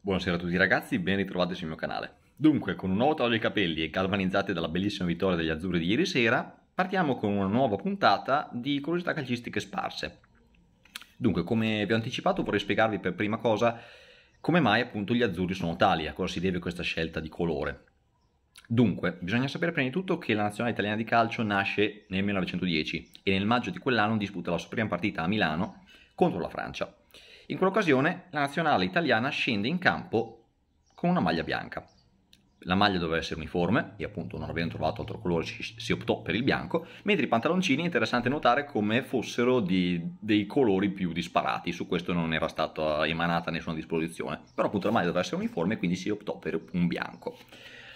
Buonasera a tutti ragazzi, ben ritrovati sul mio canale. Dunque, con un nuovo taglio di capelli e galvanizzati dalla bellissima vittoria degli azzurri di ieri sera, partiamo con una nuova puntata di curiosità calcistiche sparse. Dunque, come vi ho anticipato, vorrei spiegarvi per prima cosa come mai appunto gli azzurri sono tali, a cosa si deve questa scelta di colore. Dunque, bisogna sapere prima di tutto che la nazionale italiana di calcio nasce nel 1910 e nel maggio di quell'anno disputa la sua prima partita a Milano contro la Francia. In quell'occasione la nazionale italiana scende in campo con una maglia bianca. La maglia doveva essere uniforme e appunto non avendo trovato altro colore si, optò per il bianco, mentre i pantaloncini interessante notare come fossero di, dei colori più disparati, su questo non era stata emanata nessuna disposizione, però appunto la maglia doveva essere uniforme quindi si optò per un bianco.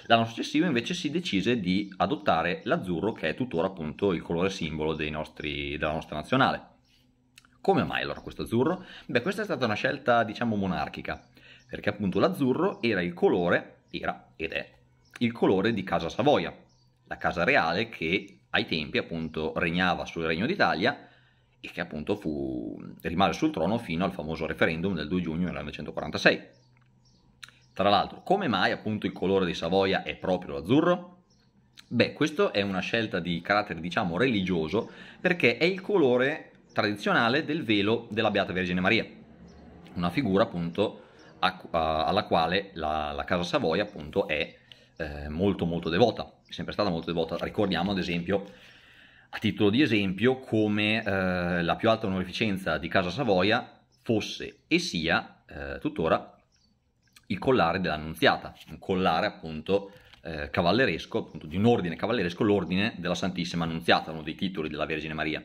L'anno successivo invece si decise di adottare l'azzurro che è tuttora appunto il colore simbolo nostri, della nostra nazionale. Come mai allora questo azzurro? Beh, questa è stata una scelta, diciamo, monarchica, perché appunto l'azzurro era il colore, era ed è il colore di Casa Savoia, la casa reale che ai tempi appunto regnava sul Regno d'Italia e che appunto fu, rimase sul trono fino al famoso referendum del 2 giugno 1946. Tra l'altro, come mai appunto il colore di Savoia è proprio l'azzurro? Beh, questa è una scelta di carattere diciamo religioso perché è il colore tradizionale del velo della Beata Vergine Maria, una figura appunto a, a, alla quale la, la, casa Savoia appunto è eh, molto molto devota, è sempre stata molto devota. Ricordiamo ad esempio, a titolo di esempio, come eh, la più alta onorificenza di casa Savoia fosse e sia eh, tuttora il collare dell'Annunziata, un collare appunto eh, cavalleresco, appunto di un ordine cavalleresco, l'ordine della Santissima Annunziata, uno dei titoli della Vergine Maria.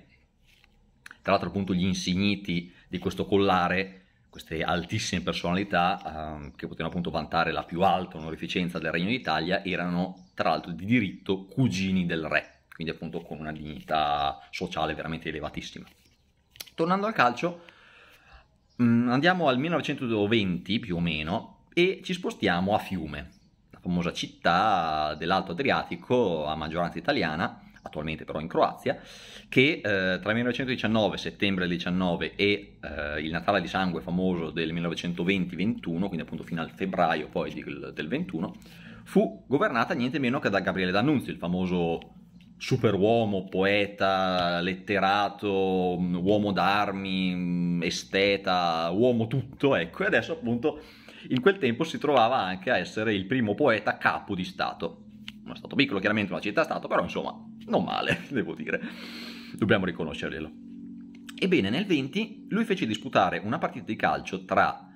Tra l'altro appunto gli insigniti di questo collare, queste altissime personalità eh, che potevano appunto vantare la più alta onorificenza del Regno d'Italia, erano tra l'altro di diritto cugini del re, quindi appunto con una dignità sociale veramente elevatissima. Tornando al calcio, mh, mm, andiamo al 1920 più o meno e ci spostiamo a Fiume, la famosa città dell'Alto Adriatico a maggioranza italiana, attualmente però in Croazia, che eh, tra 1919, settembre del 19 e eh, il Natale di sangue famoso del 1920-21, quindi appunto fino al febbraio poi del, del 21, fu governata niente meno che da Gabriele D'Annunzio, il famoso superuomo, poeta, letterato, mm, uomo d'armi, mm, esteta, uomo tutto, ecco, e adesso appunto in quel tempo si trovava anche a essere il primo poeta capo di Stato. Uno Stato piccolo, chiaramente una città-stato, però insomma non male, devo dire. Dobbiamo riconoscerglielo. Ebbene, nel 20 lui fece disputare una partita di calcio tra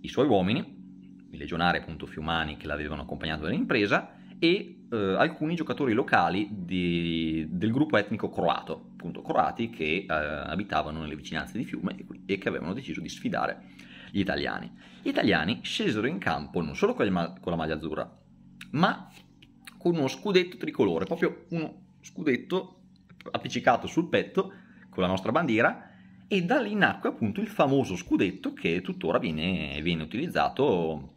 i suoi uomini, i legionari appunto fiumani che l'avevano accompagnato nell'impresa, e eh, alcuni giocatori locali di, del gruppo etnico croato, appunto croati che eh, abitavano nelle vicinanze di Fiume e che avevano deciso di sfidare gli italiani. Gli italiani scesero in campo non solo con, ma- con la maglia azzurra, ma con uno scudetto tricolore, proprio uno scudetto appiccicato sul petto con la nostra bandiera e da lì nacque appunto il famoso scudetto che tuttora viene, viene utilizzato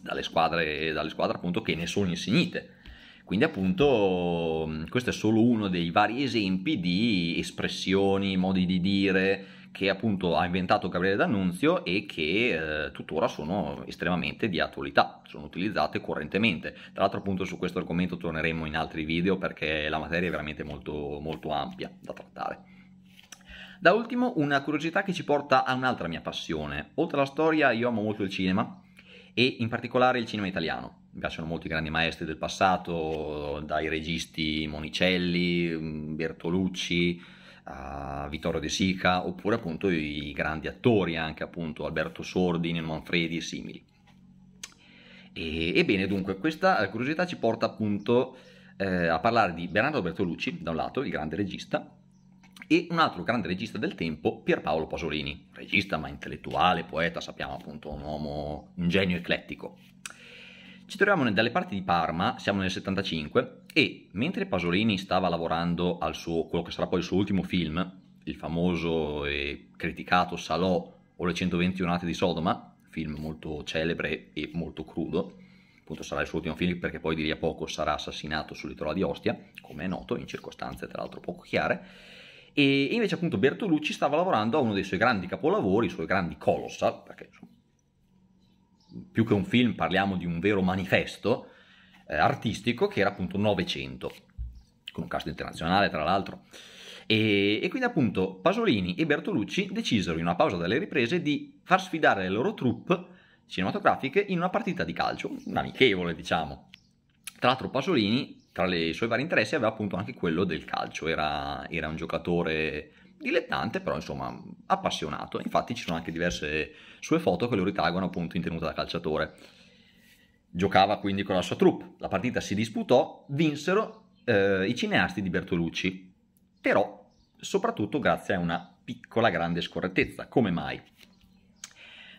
dalle squadre, dalle squadre appunto che ne sono insignite. Quindi appunto questo è solo uno dei vari esempi di espressioni, modi di dire, che appunto ha inventato Gabriele D'Annunzio e che eh, tuttora sono estremamente di attualità, sono utilizzate correntemente. Tra l'altro appunto su questo argomento torneremo in altri video perché la materia è veramente molto, molto ampia da trattare. Da ultimo una curiosità che ci porta a un'altra mia passione. Oltre alla storia io amo molto il cinema e in particolare il cinema italiano. Mi piacciono molto i grandi maestri del passato, dai registi Monicelli, mm, Bertolucci, uh, Vittorio De Sica oppure appunto i grandi attori anche appunto Alberto Sordi, Manfredi e simili. E, ebbene dunque questa eh, curiosità ci porta appunto eh, a parlare di Bernardo Bertolucci da un lato, il grande regista, e un altro grande regista del tempo, Pierpaolo Pasolini, regista ma intellettuale, poeta, sappiamo appunto, un uomo, un genio eclettico. Ci troviamo dalle parti di Parma, siamo nel 75, e mentre Pasolini stava lavorando al suo, quello che sarà poi il suo ultimo film, il famoso e criticato Salò o le 120 ate di Sodoma, film molto celebre e molto crudo, appunto sarà il suo ultimo film perché poi di lì a poco sarà assassinato sull'isola di Ostia, come è noto, in circostanze tra l'altro poco chiare, e invece appunto Bertolucci stava lavorando a uno dei suoi grandi capolavori, i suoi grandi colossal, perché insomma più che un film parliamo di un vero manifesto eh, artistico che era appunto Novecento, con un cast internazionale tra l'altro. E, e, quindi appunto Pasolini e Bertolucci decisero in una pausa dalle riprese di far sfidare le loro troupe cinematografiche in una partita di calcio, un amichevole diciamo. Tra l'altro Pasolini, tra i suoi vari interessi, aveva appunto anche quello del calcio, era, era un giocatore dilettante, però insomma appassionato, infatti ci sono anche diverse sue foto che lo ritraggono appunto in tenuta da calciatore. Giocava quindi con la sua troupe, la partita si disputò, vinsero eh, i cineasti di Bertolucci, però soprattutto grazie a una piccola grande scorrettezza, come mai?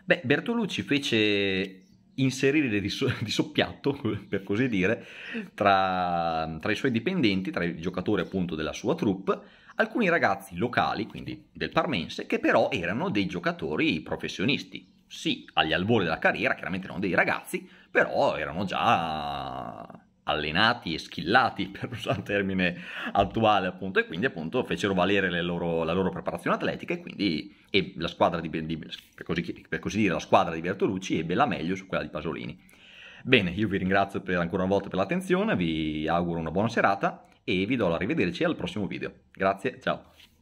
Beh, Bertolucci fece inserire di, so- di, soppiatto, per così dire, tra, tra, i suoi dipendenti, tra i giocatori appunto della sua troupe, alcuni ragazzi locali, quindi del Parmense, che però erano dei giocatori professionisti. Sì, agli albori della carriera, chiaramente erano dei ragazzi, però erano già allenati e schillati, per usare il termine attuale, appunto, e quindi appunto fecero valere loro, la loro preparazione atletica e quindi e la squadra di, di per, così, per così dire, la squadra di Bertolucci ebbe la meglio su quella di Pasolini. Bene, io vi ringrazio per, ancora una volta per l'attenzione, vi auguro una buona serata e vi do la rivederci al prossimo video. Grazie, ciao!